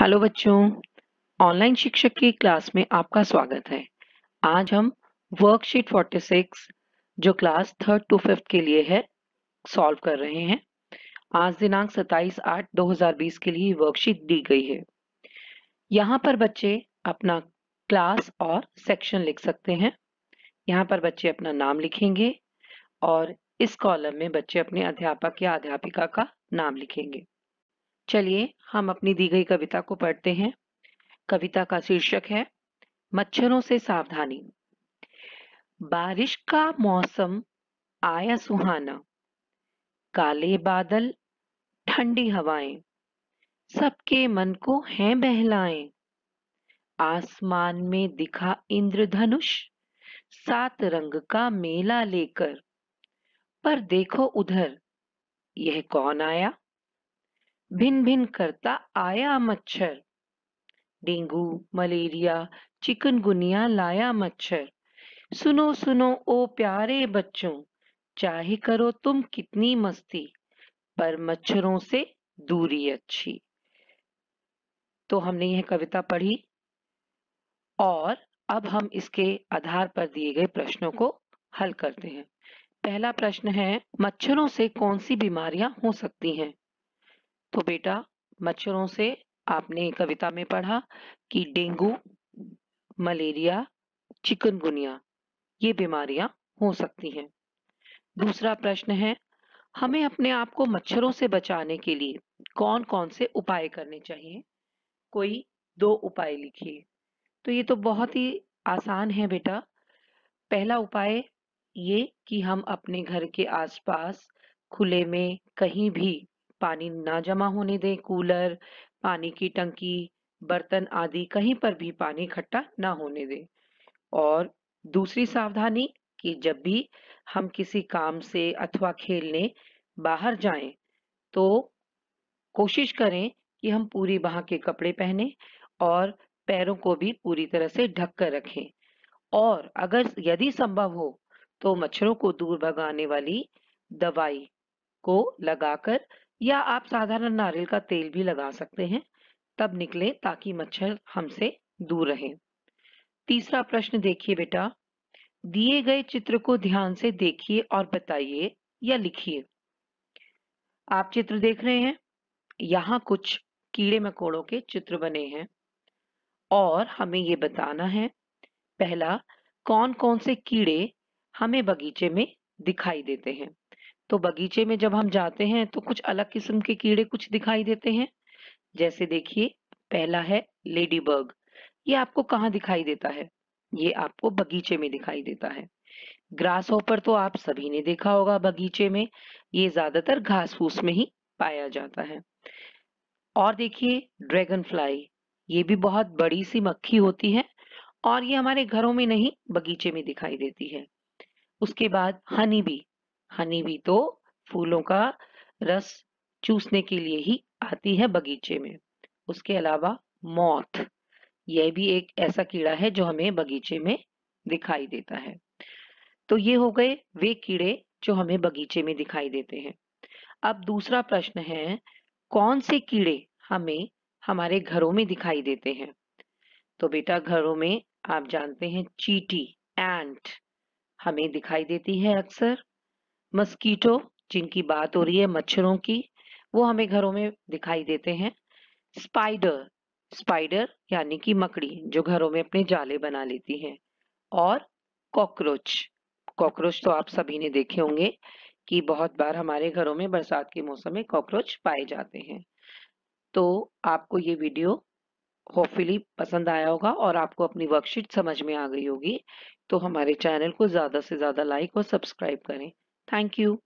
Hello बच्चों online शिक्षक की क्लास में आपका स्वागत है आज हम वर्कशीट 46 जो क्लास थर्ड टू फिफ्थ के लिए है सॉल्व कर रहे हैं आज दिनांक 27 आठ 2020 के लिए वर्कशीट दी गई है यहाँ पर बच्चे अपना क्लास और सेक्शन लिख सकते हैं यहाँ पर बच्चे अपना नाम लिखेंगे और इस कॉलम में बच्चे अपने अध्यापक या अध्यापिका का नाम लिखेंगे चलिए हम अपनी दी गई कविता को पढ़ते हैं कविता का शीर्षक है मच्छरों से सावधानी बारिश का मौसम आया सुहाना काले बादल ठंडी हवाएं सबके मन को हैं बहलाएं आसमान में दिखा इंद्रधनुष सात रंग का मेला लेकर पर देखो उधर यह कौन आया भिन भिन्न करता आया मच्छर डेंगू मलेरिया चिकनगुनिया लाया मच्छर सुनो सुनो ओ प्यारे बच्चों चाहे करो तुम कितनी मस्ती पर मच्छरों से दूरी अच्छी तो हमने यह कविता पढ़ी और अब हम इसके आधार पर दिए गए प्रश्नों को हल करते हैं पहला प्रश्न है मच्छरों से कौन सी बीमारियां हो सकती हैं तो बेटा मच्छरों से आपने कविता में पढ़ा कि डेंगू मलेरिया चिकनगुनिया ये बीमारियां हो सकती हैं दूसरा प्रश्न है हमें अपने आप को मच्छरों से बचाने के लिए कौन कौन से उपाय करने चाहिए कोई दो उपाय लिखिए तो ये तो बहुत ही आसान है बेटा पहला उपाय ये कि हम अपने घर के आसपास खुले में कहीं भी पानी ना जमा होने दें कूलर पानी की टंकी बर्तन आदि कहीं पर भी पानी इकट्ठा ना होने दें और दूसरी सावधानी कि जब भी हम किसी काम से अथवा खेलने बाहर जाएं तो कोशिश करें कि हम पूरी बाह के कपड़े पहने और पैरों को भी पूरी तरह से ढक कर रखें और अगर यदि संभव हो तो मच्छरों को दूर भगाने वाली दवाई को लगाकर या आप साधारण नारियल का तेल भी लगा सकते हैं तब निकले ताकि मच्छर हमसे दूर रहे तीसरा प्रश्न देखिए बेटा दिए गए चित्र को ध्यान से देखिए और बताइए या लिखिए आप चित्र देख रहे हैं यहाँ कुछ कीड़े मकोड़ों के चित्र बने हैं और हमें ये बताना है पहला कौन कौन से कीड़े हमें बगीचे में दिखाई देते हैं तो बगीचे में जब हम जाते हैं तो कुछ अलग किस्म के कीड़े कुछ दिखाई देते हैं जैसे देखिए पहला है लेडी बर्ग ये आपको कहाँ दिखाई देता है ये आपको बगीचे में दिखाई देता है ग्रास ऊपर तो आप सभी ने देखा होगा बगीचे में ये ज्यादातर घास फूस में ही पाया जाता है और देखिए ड्रैगन फ्लाई ये भी बहुत बड़ी सी मक्खी होती है और ये हमारे घरों में नहीं बगीचे में दिखाई देती है उसके बाद हनी बी हनी भी तो फूलों का रस चूसने के लिए ही आती है बगीचे में उसके अलावा मौत यह भी एक ऐसा कीड़ा है जो हमें बगीचे में दिखाई देता है तो ये हो गए वे कीड़े जो हमें बगीचे में दिखाई देते हैं अब दूसरा प्रश्न है कौन से कीड़े हमें हमारे घरों में दिखाई देते हैं तो बेटा घरों में आप जानते हैं चीटी एंट हमें दिखाई देती है अक्सर मस्कीटो जिनकी बात हो रही है मच्छरों की वो हमें घरों में दिखाई देते हैं स्पाइडर स्पाइडर यानी कि मकड़ी जो घरों में अपने जाले बना लेती है और कॉकरोच कॉकरोच तो आप सभी ने देखे होंगे कि बहुत बार हमारे घरों में बरसात के मौसम में कॉकरोच पाए जाते हैं तो आपको ये वीडियो होपफुली पसंद आया होगा और आपको अपनी वर्कशीट समझ में आ गई होगी तो हमारे चैनल को ज़्यादा से ज़्यादा लाइक और सब्सक्राइब करें Thank you.